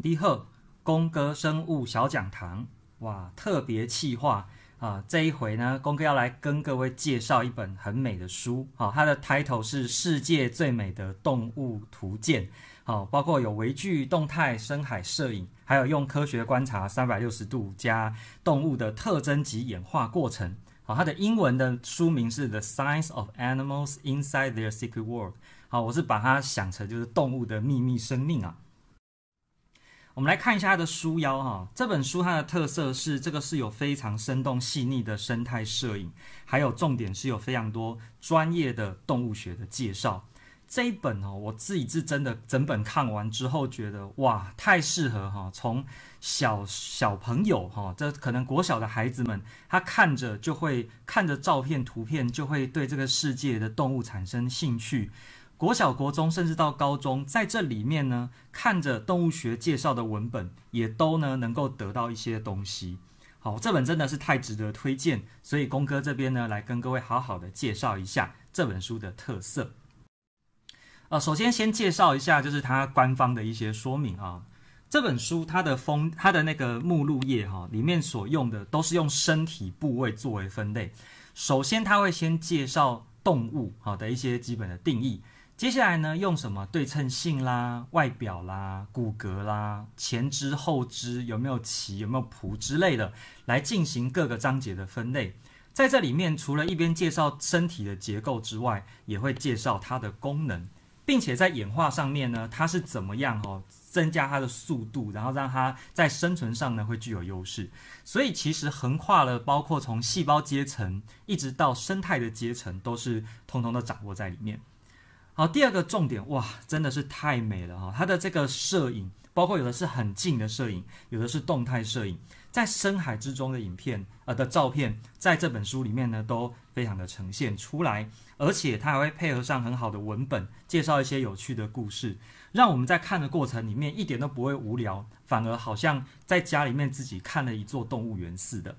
你好，公哥生物小讲堂哇，特别企划啊！这一回呢，公哥要来跟各位介绍一本很美的书啊！它的 title 是《世界最美的动物图鉴》好，包括有微距、动态、深海摄影，还有用科学观察三百六十度加动物的特征及演化过程好，它的英文的书名是《The Science of Animals Inside Their Secret World》好，我是把它想成就是动物的秘密生命啊！我们来看一下它的书腰哈，这本书它的特色是这个是有非常生动细腻的生态摄影，还有重点是有非常多专业的动物学的介绍。这一本哦，我自以自珍的整本看完之后，觉得哇，太适合哈，从小小朋友哈，这可能国小的孩子们，他看着就会看着照片图片就会对这个世界的动物产生兴趣。国小、国中，甚至到高中，在这里面呢，看着动物学介绍的文本，也都呢能够得到一些东西。好，这本真的是太值得推荐，所以公哥这边呢，来跟各位好好的介绍一下这本书的特色。呃，首先先介绍一下，就是它官方的一些说明啊。这本书它的封、它的那个目录页哈，里面所用的都是用身体部位作为分类。首先，它会先介绍动物好的一些基本的定义。接下来呢，用什么对称性啦、外表啦、骨骼啦、前肢后肢有没有鳍、有没有蹼之类的，来进行各个章节的分类。在这里面，除了一边介绍身体的结构之外，也会介绍它的功能，并且在演化上面呢，它是怎么样哦增加它的速度，然后让它在生存上呢会具有优势。所以其实横跨了，包括从细胞阶层一直到生态的阶层，都是通通都掌握在里面。好，第二个重点哇，真的是太美了哈！它的这个摄影，包括有的是很近的摄影，有的是动态摄影，在深海之中的影片呃的照片，在这本书里面呢，都非常的呈现出来，而且它还会配合上很好的文本，介绍一些有趣的故事，让我们在看的过程里面一点都不会无聊，反而好像在家里面自己看了一座动物园似的。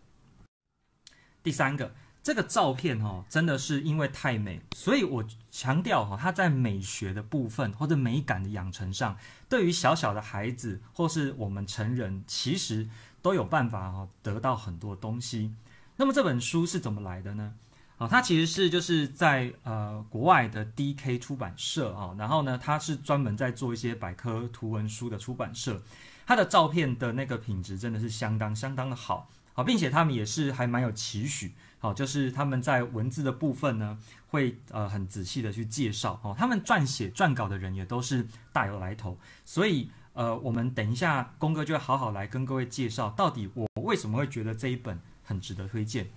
第三个。这个照片哈，真的是因为太美，所以我强调哈，它在美学的部分或者美感的养成上，对于小小的孩子或是我们成人，其实都有办法哈，得到很多东西。那么这本书是怎么来的呢？啊，它其实是就是在呃国外的 DK 出版社啊，然后呢，它是专门在做一些百科图文书的出版社，它的照片的那个品质真的是相当相当的好，好，并且他们也是还蛮有期许。好，就是他们在文字的部分呢，会呃很仔细的去介绍哦。他们撰写撰稿的人也都是大有来头，所以呃，我们等一下公哥就会好好来跟各位介绍，到底我为什么会觉得这一本很值得推荐。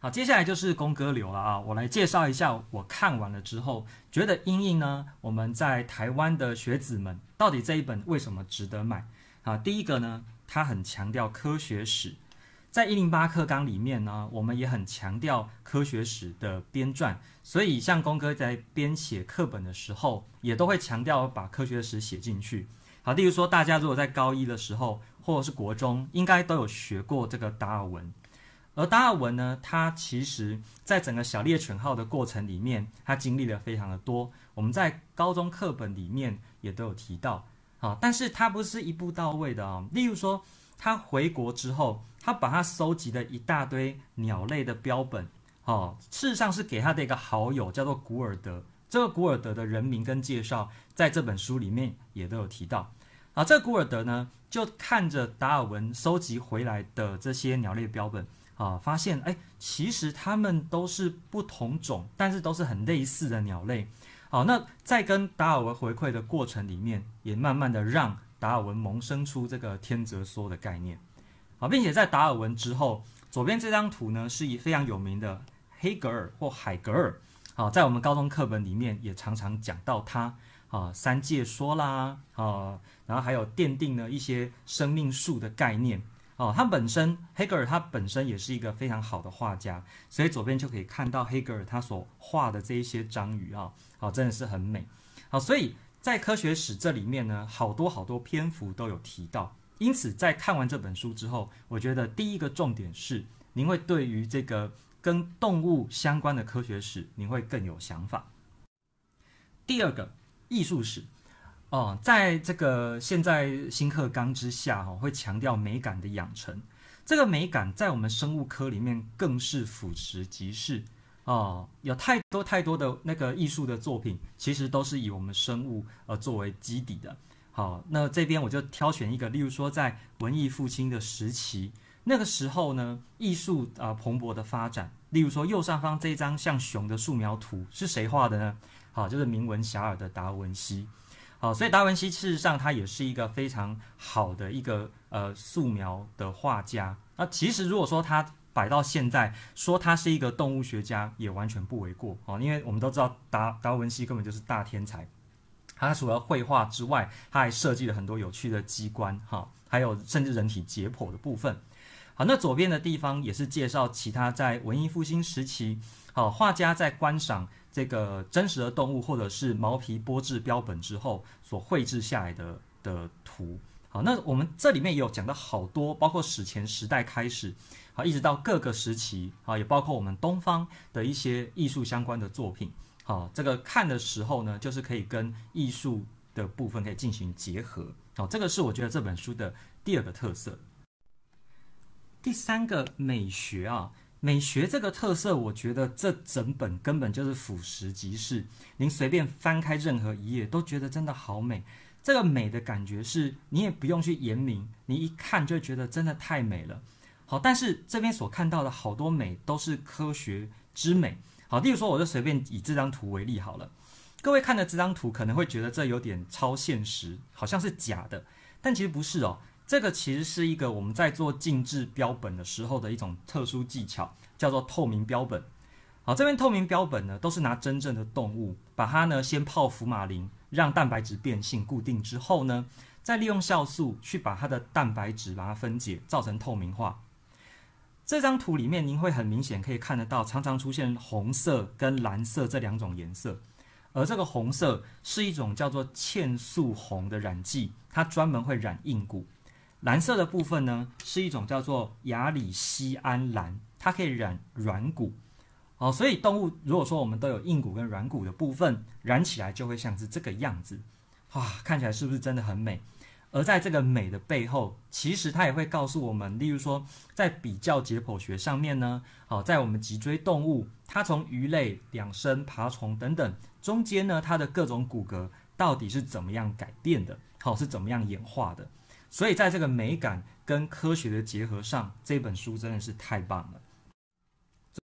好，接下来就是公哥流了啊，我来介绍一下我看完了之后觉得阴影呢，我们在台湾的学子们到底这一本为什么值得买啊？第一个呢，它很强调科学史。在一零八课纲里面呢，我们也很强调科学史的编撰，所以像公哥在编写课本的时候，也都会强调把科学史写进去。好，例如说大家如果在高一的时候或者是国中，应该都有学过这个达尔文，而达尔文呢，他其实在整个小猎犬号的过程里面，他经历了非常的多，我们在高中课本里面也都有提到。好，但是他不是一步到位的啊，例如说他回国之后。他把他收集的一大堆鸟类的标本，哦，事实上是给他的一个好友，叫做古尔德。这个古尔德的人名跟介绍，在这本书里面也都有提到。啊，这个古尔德呢，就看着达尔文收集回来的这些鸟类标本，啊，发现，哎，其实它们都是不同种，但是都是很类似的鸟类。好，那在跟达尔文回馈的过程里面，也慢慢的让达尔文萌生出这个天择说的概念。啊，并且在达尔文之后，左边这张图呢，是以非常有名的黑格尔或海格尔。好，在我们高中课本里面也常常讲到他。啊，三界说啦，啊，然后还有奠定了一些生命树的概念。哦，他本身黑格尔他本身也是一个非常好的画家，所以左边就可以看到黑格尔他所画的这一些章鱼啊，好，真的是很美。好，所以在科学史这里面呢，好多好多篇幅都有提到。因此，在看完这本书之后，我觉得第一个重点是，您会对于这个跟动物相关的科学史，您会更有想法。第二个，艺术史，哦，在这个现在新课纲之下，哈，会强调美感的养成。这个美感在我们生物科里面更是俯拾即是，哦，有太多太多的那个艺术的作品，其实都是以我们生物呃作为基底的。好，那这边我就挑选一个，例如说在文艺复兴的时期，那个时候呢，艺术啊蓬勃的发展。例如说右上方这张像熊的素描图是谁画的呢？好，就是名闻遐迩的达文西。好，所以达文西事实上他也是一个非常好的一个呃素描的画家。那其实如果说他摆到现在说他是一个动物学家，也完全不为过。哦，因为我们都知道达达文西根本就是大天才。它除了绘画之外，它还设计了很多有趣的机关，哈，还有甚至人体解剖的部分。好，那左边的地方也是介绍其他在文艺复兴时期，好画家在观赏这个真实的动物或者是毛皮剥制标本之后所绘制下来的的图。好，那我们这里面也有讲到好多，包括史前时代开始，好一直到各个时期，好也包括我们东方的一些艺术相关的作品。好，这个看的时候呢，就是可以跟艺术的部分可以进行结合。好，这个是我觉得这本书的第二个特色。第三个美学啊，美学这个特色，我觉得这整本根本就是腐蚀即是。您随便翻开任何一页，都觉得真的好美。这个美的感觉是你也不用去言明，你一看就觉得真的太美了。好，但是这边所看到的好多美都是科学之美。好，例如说，我就随便以这张图为例好了。各位看的这张图可能会觉得这有点超现实，好像是假的，但其实不是哦。这个其实是一个我们在做静置标本的时候的一种特殊技巧，叫做透明标本。好，这边透明标本呢，都是拿真正的动物，把它呢先泡福马林，让蛋白质变性固定之后呢，再利用酵素去把它的蛋白质把它分解，造成透明化。这张图里面，您会很明显可以看得到，常常出现红色跟蓝色这两种颜色。而这个红色是一种叫做嵌素红的染剂，它专门会染硬骨；蓝色的部分呢，是一种叫做亚里西安蓝，它可以染软骨。哦，所以动物如果说我们都有硬骨跟软骨的部分，染起来就会像是这个样子，哇，看起来是不是真的很美？而在这个美的背后，其实它也会告诉我们，例如说，在比较解剖学上面呢，好，在我们脊椎动物，它从鱼类、两生、爬虫等等中间呢，它的各种骨骼到底是怎么样改变的，好是怎么样演化的。所以在这个美感跟科学的结合上，这本书真的是太棒了。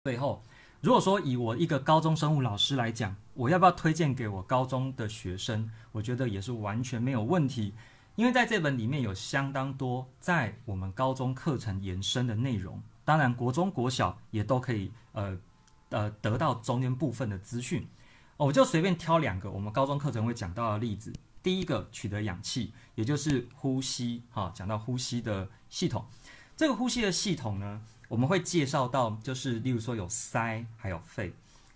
最后，如果说以我一个高中生物老师来讲，我要不要推荐给我高中的学生？我觉得也是完全没有问题。因为在这本里面有相当多在我们高中课程延伸的内容，当然国中、国小也都可以，呃，呃得到中间部分的资讯。我就随便挑两个我们高中课程会讲到的例子。第一个，取得氧气，也就是呼吸，哈，讲到呼吸的系统。这个呼吸的系统呢，我们会介绍到，就是例如说有鳃，还有肺。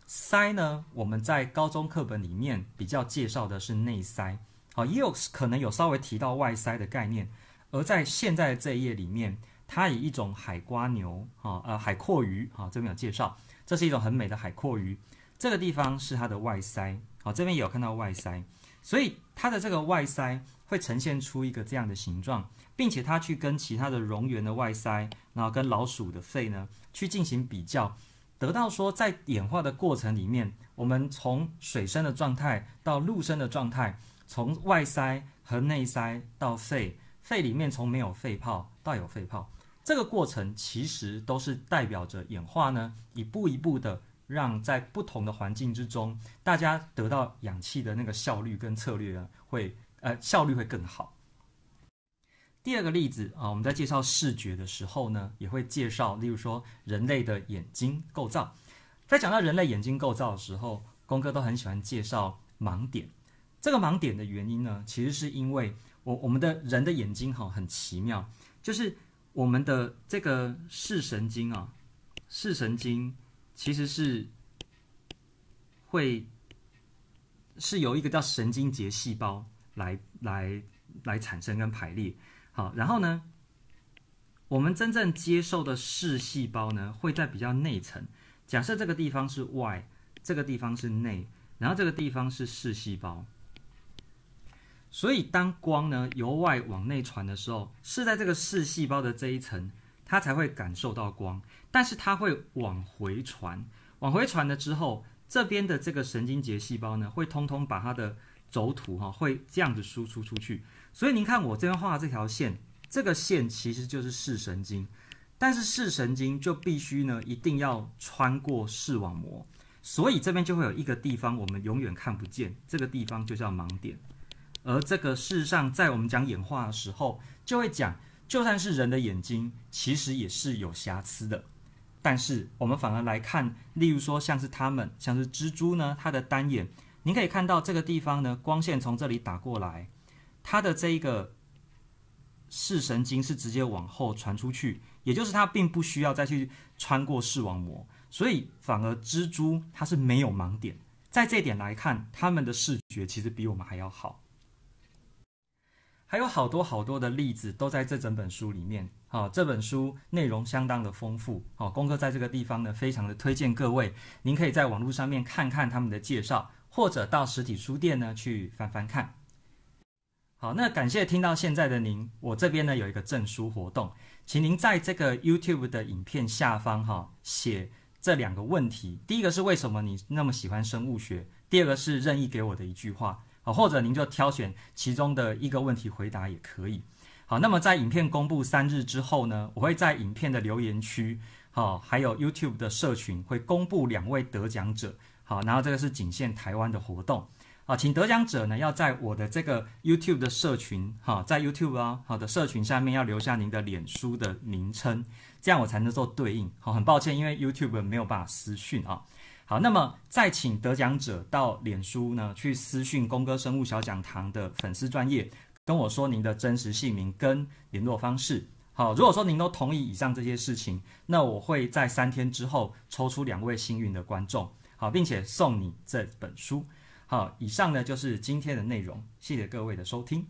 鳃呢，我们在高中课本里面比较介绍的是内鳃。好，也有可能有稍微提到外塞的概念。而在现在的这一页里面，它以一种海瓜牛啊，呃，海阔鱼啊，这边有介绍，这是一种很美的海阔鱼。这个地方是它的外塞，好，这边也有看到外塞，所以它的这个外塞会呈现出一个这样的形状，并且它去跟其他的蝾螈的外塞，然后跟老鼠的肺呢，去进行比较，得到说在演化的过程里面，我们从水生的状态到陆生的状态。从外塞和内塞到肺，肺里面从没有肺泡到有肺泡，这个过程其实都是代表着演化呢，一步一步的让在不同的环境之中，大家得到氧气的那个效率跟策略呢，会呃效率会更好。第二个例子啊，我们在介绍视觉的时候呢，也会介绍，例如说人类的眼睛构造，在讲到人类眼睛构造的时候，工哥都很喜欢介绍盲点。这个盲点的原因呢，其实是因为我我们的人的眼睛哈很奇妙，就是我们的这个视神经啊，视神经其实是会是由一个叫神经节细胞来来来产生跟排列。好，然后呢，我们真正接受的视细胞呢会在比较内层。假设这个地方是外，这个地方是内，然后这个地方是视细胞。所以，当光呢由外往内传的时候，是在这个视细胞的这一层，它才会感受到光。但是它会往回传，往回传了之后，这边的这个神经节细胞呢，会通通把它的轴突哈，会这样子输出出去。所以您看我这边画的这条线，这个线其实就是视神经。但是视神经就必须呢，一定要穿过视网膜，所以这边就会有一个地方我们永远看不见，这个地方就叫盲点。而这个事实上，在我们讲演化的时候，就会讲，就算是人的眼睛，其实也是有瑕疵的。但是我们反而来看，例如说像是他们，像是蜘蛛呢，它的单眼，你可以看到这个地方呢，光线从这里打过来，它的这一个视神经是直接往后传出去，也就是它并不需要再去穿过视网膜，所以反而蜘蛛它是没有盲点。在这点来看，它们的视觉其实比我们还要好。还有好多好多的例子都在这整本书里面。好，这本书内容相当的丰富。好，功课在这个地方呢，非常的推荐各位，您可以在网络上面看看他们的介绍，或者到实体书店呢去翻翻看。好，那感谢听到现在的您，我这边呢有一个证书活动，请您在这个 YouTube 的影片下方哈写这两个问题：第一个是为什么你那么喜欢生物学？第二个是任意给我的一句话。或者您就挑选其中的一个问题回答也可以。好，那么在影片公布三日之后呢，我会在影片的留言区，好，还有 YouTube 的社群会公布两位得奖者。好，然后这个是仅限台湾的活动。好，请得奖者呢要在我的这个 YouTube 的社群，哈，在 YouTube 啊好的社群下面要留下您的脸书的名称，这样我才能做对应。好，很抱歉，因为 YouTube 没有办法私讯啊。好，那么再请得奖者到脸书呢去私讯公哥生物小讲堂的粉丝专业，跟我说您的真实姓名跟联络方式。好，如果说您都同意以上这些事情，那我会在三天之后抽出两位幸运的观众，好，并且送你这本书。好，以上呢就是今天的内容，谢谢各位的收听。